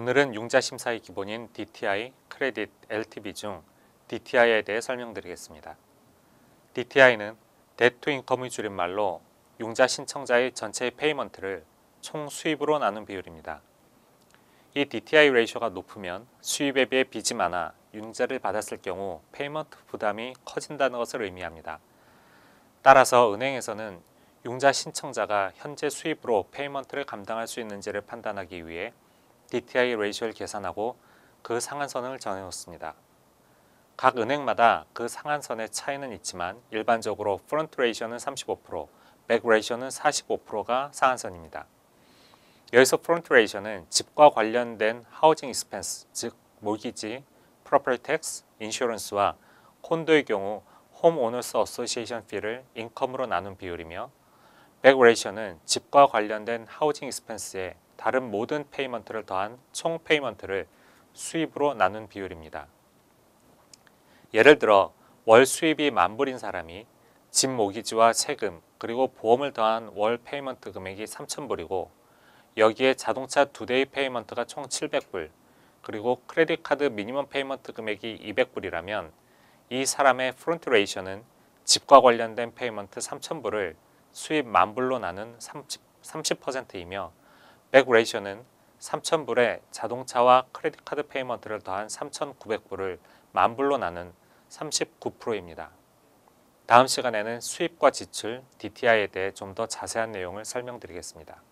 오늘은 융자 심사의 기본인 DTI, 크레딧, LTV 중 DTI에 대해 설명드리겠습니다. DTI는 데트 인컴의 줄임말로 융자 신청자의 전체 페이먼트를 총 수입으로 나눈 비율입니다. 이 DTI 레이셔가 높으면 수입에 비해 빚이 많아 융자를 받았을 경우 페이먼트 부담이 커진다는 것을 의미합니다. 따라서 은행에서는 융자 신청자가 현재 수입으로 페이먼트를 감당할 수 있는지를 판단하기 위해 DTI 레이쇼를 계산하고 그 상한선을 정해놓습니다. 각 은행마다 그 상한선의 차이는 있지만 일반적으로 프론트 레이쇼는 35%, 백 레이쇼는 45%가 상한선입니다. 여기서 프론트 레이쇼는 집과 관련된 하우징 익스펜스, 즉 모기지, 프로퍼티 텍스, 인슈런스와 콘도의 경우 홈 오너스 어소시에이션 피를 인컴으로 나눈 비율이며 백 레이쇼는 집과 관련된 하우징 익스펜스에 다른 모든 페이먼트를 더한 총 페이먼트를 수입으로 나눈 비율입니다. 예를 들어 월 수입이 만 불인 사람이 집 모기지와 세금 그리고 보험을 더한 월 페이먼트 금액이 3,000불이고 여기에 자동차 두 대의 페이먼트가 총 700불 그리고 크레딧 카드 미니멈 페이먼트 금액이 200불이라면 이 사람의 프론트 레이션은 집과 관련된 페이먼트 3,000불을 수입 만불로 나눈 30, 3 0 백레이션은 3,000불에 자동차와 크레딧카드 페이먼트를 더한 3,900불을 만불로 나눈 39%입니다. 다음 시간에는 수입과 지출, DTI에 대해 좀 더 자세한 내용을 설명드리겠습니다.